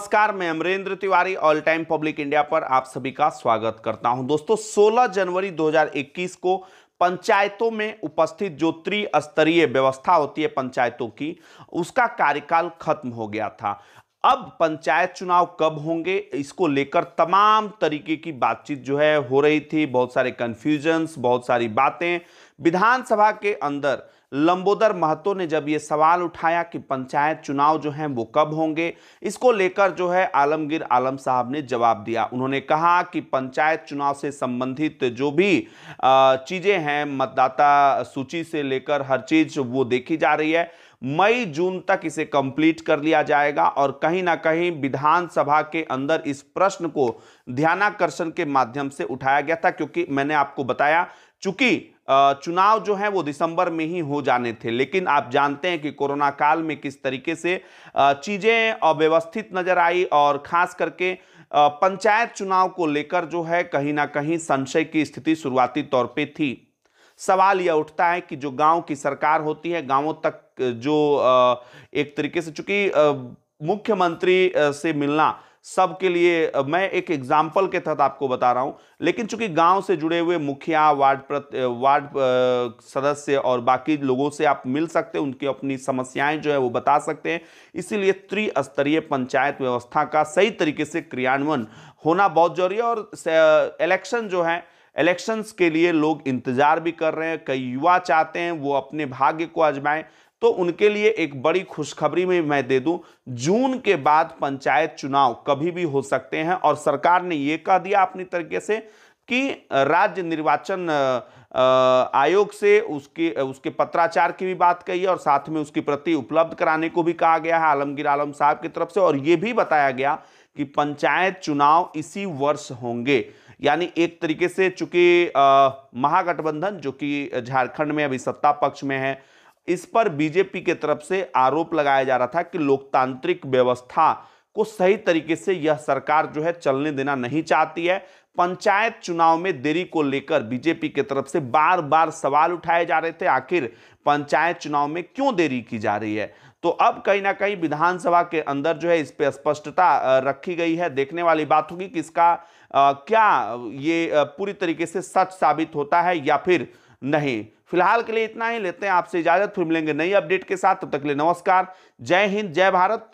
नमस्कार मैं Amarendra Tiwari all time public India पर आप सभी का स्वागत करता हूं दोस्तों 16 जनवरी 2021 को पंचायतों में उपस्थित जो त्रिस्तरीय व्यवस्था होती है पंचायतों की उसका कार्यकाल खत्म हो गया था अब पंचायत चुनाव कब होंगे इसको लेकर तमाम तरीके की बातचीत जो है हो रही थी बहुत सारे कन्फ्यूजन्स बहुत सारी बातें विधानसभा के अंदर लंबोदर महतो ने जब ये सवाल उठाया कि पंचायत चुनाव जो हैं वो कब होंगे इसको लेकर जो है आलमगीर आलम साहब ने जवाब दिया उन्होंने कहा कि पंचायत चुनाव से संबंधित जो भी चीज़ें हैं मतदाता सूची से लेकर हर चीज़ वो देखी जा रही है मई जून तक इसे कंप्लीट कर लिया जाएगा और कहीं ना कहीं विधानसभा के अंदर इस प्रश्न को ध्यानाकर्षण के माध्यम से उठाया गया था क्योंकि मैंने आपको बताया चूंकि चुनाव जो है वो दिसंबर में ही हो जाने थे लेकिन आप जानते हैं कि कोरोना काल में किस तरीके से चीज़ें अव्यवस्थित नज़र आई और ख़ास करके पंचायत चुनाव को लेकर जो है कहीं ना कहीं संशय की स्थिति शुरुआती तौर पे थी सवाल यह उठता है कि जो गांव की सरकार होती है गांवों तक जो एक तरीके से चूंकि मुख्यमंत्री से मिलना सबके लिए मैं एक एग्जाम्पल के तहत आपको बता रहा हूँ लेकिन चूंकि गांव से जुड़े हुए मुखिया वार्ड वार्ड सदस्य और बाकी लोगों से आप मिल सकते हैं उनकी अपनी समस्याएं जो है वो बता सकते हैं इसीलिए त्रिस्तरीय पंचायत व्यवस्था का सही तरीके से क्रियान्वयन होना बहुत जरूरी है और इलेक्शन जो है इलेक्शंस के लिए लोग इंतजार भी कर रहे हैं कई युवा चाहते हैं वो अपने भाग्य को आजमाएं तो उनके लिए एक बड़ी खुशखबरी में मैं दे दूं जून के बाद पंचायत चुनाव कभी भी हो सकते हैं और सरकार ने ये कह दिया अपनी तरीके से कि राज्य निर्वाचन आयोग से उसके उसके पत्राचार की भी बात कही है और साथ में उसकी प्रति उपलब्ध कराने को भी कहा गया है आलमगीर आलम साहब की तरफ से और ये भी बताया गया कि पंचायत चुनाव इसी वर्ष होंगे यानी एक तरीके से चूंकि महागठबंधन जो कि झारखंड में अभी सत्ता पक्ष में है इस पर बीजेपी के तरफ से आरोप लगाया जा रहा था कि लोकतांत्रिक व्यवस्था को सही तरीके से यह सरकार जो है चलने देना नहीं चाहती है पंचायत चुनाव में देरी को लेकर बीजेपी की तरफ से बार बार सवाल उठाए जा रहे थे आखिर पंचायत चुनाव में क्यों देरी की जा रही है तो अब कहीं ना कहीं विधानसभा के अंदर जो है इस पर स्पष्टता रखी गई है देखने वाली बात होगी कि इसका क्या ये पूरी तरीके से सच साबित होता है या फिर नहीं फिलहाल के लिए इतना ही लेते हैं आपसे इजाजत फिर मिलेंगे नई अपडेट के साथ तब तो तक के लिए नमस्कार जय हिंद जय भारत